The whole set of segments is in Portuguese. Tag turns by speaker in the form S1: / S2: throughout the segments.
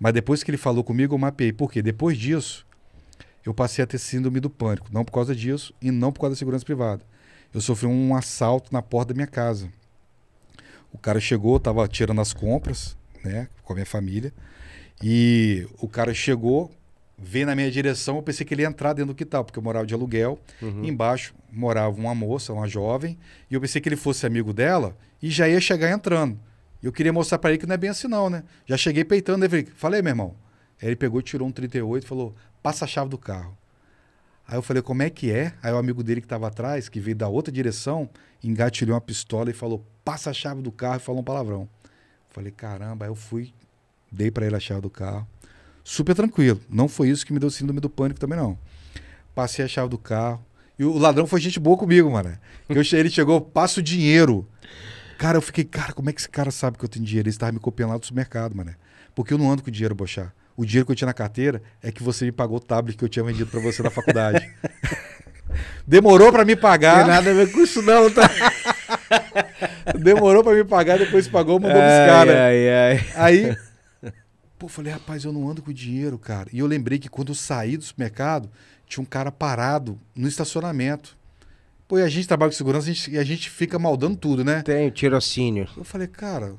S1: Mas depois que ele falou comigo, eu mapeei. Por quê? Depois disso, eu passei a ter síndrome do pânico. Não por causa disso e não por causa da segurança privada. Eu sofri um assalto na porta da minha casa. O cara chegou, estava tirando as compras, né, com a minha família. E o cara chegou, veio na minha direção, eu pensei que ele ia entrar dentro do quintal, porque eu morava de aluguel. Uhum. Embaixo morava uma moça, uma jovem, e eu pensei que ele fosse amigo dela e já ia chegar entrando. E eu queria mostrar para ele que não é bem assim não, né? Já cheguei peitando, ele falei, meu irmão. Aí ele pegou, tirou um 38 e falou, passa a chave do carro. Aí eu falei, como é que é? Aí o amigo dele que estava atrás, que veio da outra direção, engatilhou uma pistola e falou, passa a chave do carro e falou um palavrão. Eu falei, caramba, aí eu fui, dei para ele a chave do carro. Super tranquilo. Não foi isso que me deu síndrome do pânico também, não. Passei a chave do carro. E o ladrão foi gente boa comigo, mano. Eu, ele chegou, passa o dinheiro. Cara, eu fiquei, cara, como é que esse cara sabe que eu tenho dinheiro? Ele estava me copiando lá do supermercado, mano. Porque eu não ando com dinheiro, Bochá. O dinheiro que eu tinha na carteira é que você me pagou o tablet que eu tinha vendido para você na faculdade. Demorou para me pagar. Não tem nada a ver com isso, não, tá? Demorou para me pagar, depois pagou, mandou ai, buscar, né? Ai, ai. Aí, pô, falei, rapaz, eu não ando com dinheiro, cara. E eu lembrei que quando eu saí do supermercado, tinha um cara parado no estacionamento. Pô, e a gente trabalha com segurança a gente, e a gente fica maldando tudo, né? Tem, tirocínio. Eu falei, cara,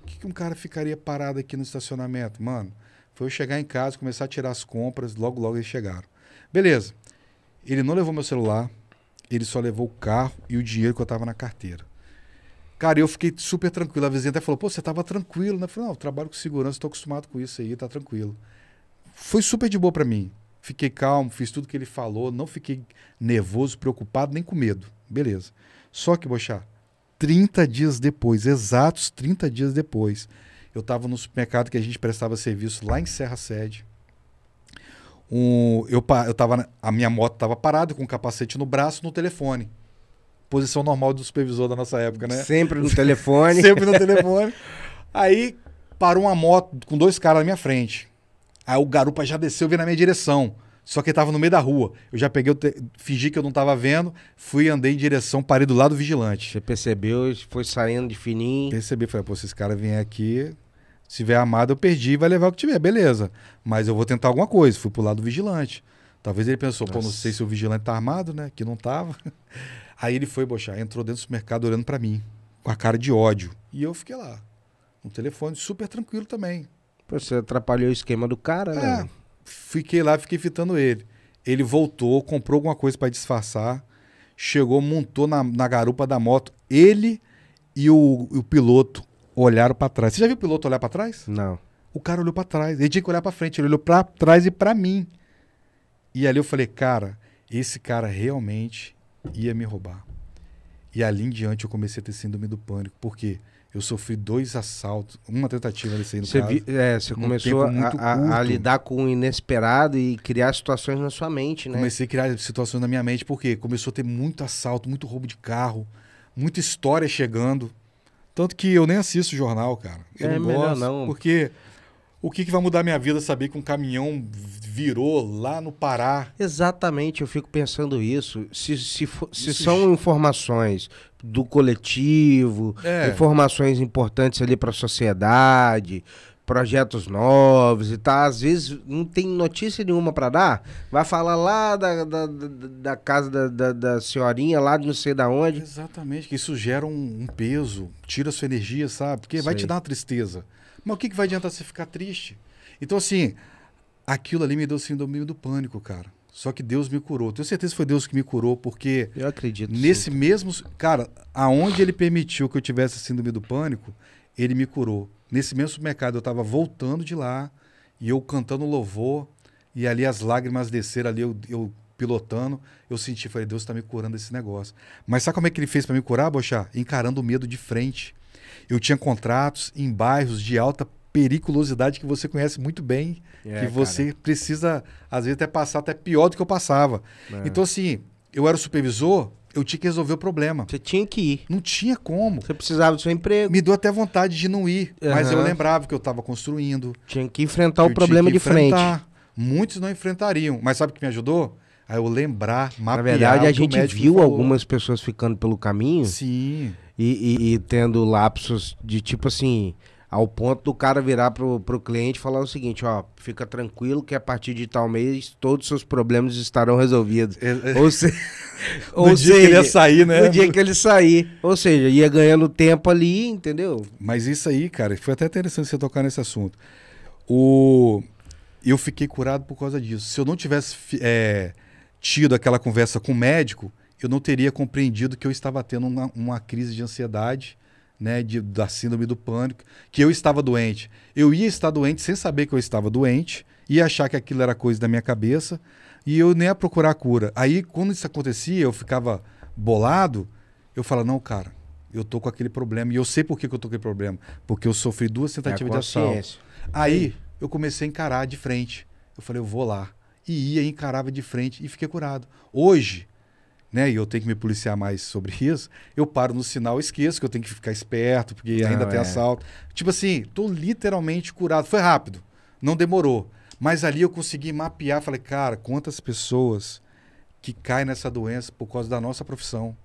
S1: o que, que um cara ficaria parado aqui no estacionamento? Mano, foi eu chegar em casa, começar a tirar as compras, logo, logo eles chegaram. Beleza. Ele não levou meu celular, ele só levou o carro e o dinheiro que eu tava na carteira. Cara, eu fiquei super tranquilo. A vizinha até falou, pô, você tava tranquilo, né? Eu falei, não, eu trabalho com segurança, tô acostumado com isso aí, tá tranquilo. Foi super de boa para mim. Fiquei calmo, fiz tudo que ele falou, não fiquei nervoso, preocupado, nem com medo. Beleza. Só que, Bochá, 30 dias depois, exatos 30 dias depois, eu estava no supermercado que a gente prestava serviço lá em Serra Sede. Um, eu, eu tava, a minha moto estava parada com o um capacete no braço no telefone posição normal do supervisor da nossa época, né? Sempre no telefone. Sempre no telefone. Aí parou uma moto com dois caras na minha frente. Aí o garupa já desceu veio na minha direção. Só que ele tava no meio da rua. Eu já peguei, eu te... fingi que eu não tava vendo, fui andei em direção, parei do lado do vigilante. Você percebeu, foi saindo de fininho. Percebi, falei, pô, se esse cara vier aqui, se tiver amado, eu perdi, vai levar o que tiver, beleza. Mas eu vou tentar alguma coisa. Fui pro lado do vigilante. Talvez ele pensou, Nossa. pô, não sei se o vigilante tá armado, né? Que não tava. Aí ele foi, poxa, entrou dentro do supermercado olhando para mim, com a cara de ódio. E eu fiquei lá, no telefone, super tranquilo também. Pô, você atrapalhou o esquema do cara, né? é, né? Fiquei lá, fiquei fitando ele. Ele voltou, comprou alguma coisa para disfarçar, chegou, montou na, na, garupa da moto. Ele e o, o piloto olharam para trás. Você já viu o piloto olhar para trás? Não. O cara olhou para trás. Ele tinha que olhar para frente. Ele olhou para trás e para mim. E ali eu falei, cara, esse cara realmente ia me roubar. E ali em diante eu comecei a ter síndrome do pânico. Por quê? Porque eu sofri dois assaltos, uma tentativa de sair do você Vi, é, você começou a, a, a, lidar
S2: com o inesperado e criar situações na sua mente, né? Comecei a
S1: criar situações na minha mente, porque começou a ter muito assalto, muito roubo de carro, muita história chegando. Tanto que eu nem assisto jornal, cara. Eu é, não gosto, melhor não. Porque o que, que vai mudar minha vida saber que um caminhão virou lá no Pará? Exatamente,
S2: eu fico pensando isso. Se, se, se isso... são informações do coletivo, é. informações importantes ali para a sociedade, projetos novos e tá às vezes não tem notícia nenhuma para dar vai falar lá da, da, da, da casa da, da, da, senhorinha lá de não sei da onde exatamente que isso gera um,
S1: um peso tira sua energia sabe porque vai te dar uma tristeza mas o que, que vai adiantar você ficar triste então assim aquilo ali me deu síndrome do pânico cara só que Deus me curou. Tenho certeza que foi Deus que me curou, porque. Eu acredito. Nesse sim. mesmo. Cara, aonde ele permitiu que eu tivesse a síndrome do pânico, ele me curou. Nesse mesmo mercado eu estava voltando de lá, e eu cantando louvor, e ali as lágrimas desceram, ali eu, eu pilotando. Eu senti, falei, Deus está me curando desse negócio. Mas sabe como é que ele fez para me curar, Bochá? Encarando o medo de frente. Eu tinha contratos em bairros de alta periculosidade que você conhece muito bem, é, que você cara. precisa, às vezes, até passar até pior do que eu passava. É. Então, assim, eu era o supervisor, eu tinha que resolver o problema. Você tinha que ir. Não tinha como. Você precisava do seu emprego. Me deu até vontade de não ir, uhum. mas eu lembrava que eu estava construindo. Tinha que enfrentar o problema de enfrentar. frente. Muitos não enfrentariam, mas sabe o que me ajudou? Aí eu lembrar, mapear. Na verdade, a gente viu algumas
S2: pessoas ficando pelo caminho. Sim. E, e, e tendo lapsos de tipo assim. Ao ponto do cara virar pro, pro cliente e falar o seguinte, ó, fica tranquilo que a partir de tal mês todos os seus problemas estarão resolvidos.
S1: É, é. ou se, ou dia seja, que ele ia sair, né? No dia que
S2: ele sair. Ou seja, ia
S1: ganhando tempo ali, entendeu? Mas isso aí, cara, foi até interessante você tocar nesse assunto. O... Eu fiquei curado por causa disso. Se eu não tivesse é, tido aquela conversa com o médico, eu não teria compreendido que eu estava tendo uma, uma crise de ansiedade né, de, da síndrome do pânico, que eu estava doente. Eu ia estar doente sem saber que eu estava doente, ia achar que aquilo era coisa da minha cabeça, e eu nem ia procurar cura. Aí, quando isso acontecia, eu ficava bolado, eu falava, não, cara, eu tô com aquele problema, e eu sei por que, que eu tô com aquele problema, porque eu sofri duas é tentativas é de assalto. Aí, é. eu comecei a encarar de frente. Eu falei, eu vou lá. E ia, encarava de frente e fiquei curado. Hoje, né, e eu tenho que me policiar mais sobre isso, eu paro no sinal, esqueço que eu tenho que ficar esperto, porque ainda tem é. assalto. Tipo assim, tô literalmente curado. Foi rápido, não demorou. Mas ali eu consegui mapear, falei, cara, quantas pessoas que caem nessa doença por causa da nossa profissão,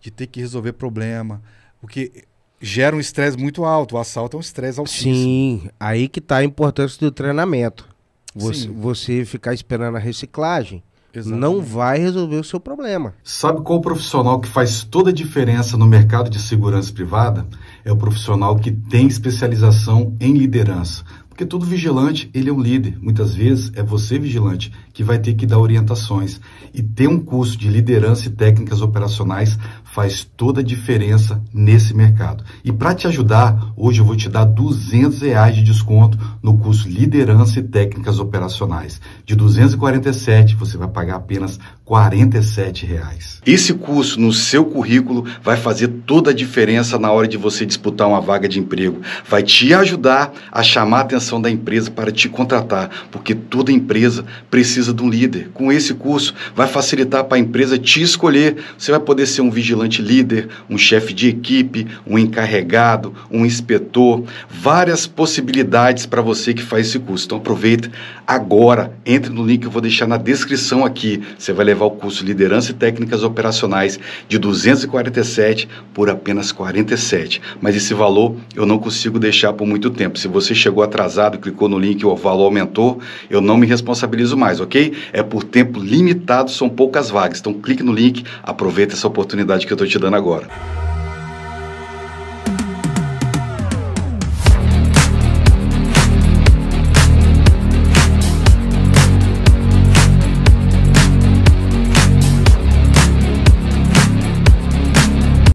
S1: de ter que resolver problema, porque gera um estresse muito alto, o assalto é um estresse altíssimo.
S2: Sim, aí que tá a importância do treinamento. Você, você ficar esperando a reciclagem Exatamente. não
S1: vai resolver o seu problema. Sabe qual profissional que faz toda a diferença no mercado de segurança privada? É o profissional que tem especialização em liderança. Porque todo vigilante, ele é um líder. Muitas vezes é você, vigilante, que vai ter que dar orientações. E ter um curso de liderança e técnicas operacionais faz toda a diferença nesse mercado. E para te ajudar, hoje eu vou te dar 200 reais de desconto no curso Liderança e Técnicas Operacionais. De 247 você vai pagar apenas R$ reais. Esse curso no seu currículo vai fazer toda a diferença na hora de você disputar uma vaga de emprego. Vai te ajudar a chamar a atenção da empresa para te contratar, porque toda empresa precisa de um líder. Com esse curso, vai facilitar para a empresa te escolher. Você vai poder ser um vigilante líder, um chefe de equipe, um encarregado, um inspetor. Várias possibilidades para você que faz esse curso. Então aproveita agora, entre no link que eu vou deixar na descrição aqui. Você vai levar o curso Liderança e Técnicas Operacionais de 247 por apenas 47. Mas esse valor eu não consigo deixar por muito tempo. Se você chegou atrasado, clicou no link e o valor aumentou, eu não me responsabilizo mais, ok? É por tempo limitado, são poucas vagas. Então clique no link, aproveita essa oportunidade que eu estou te dando agora.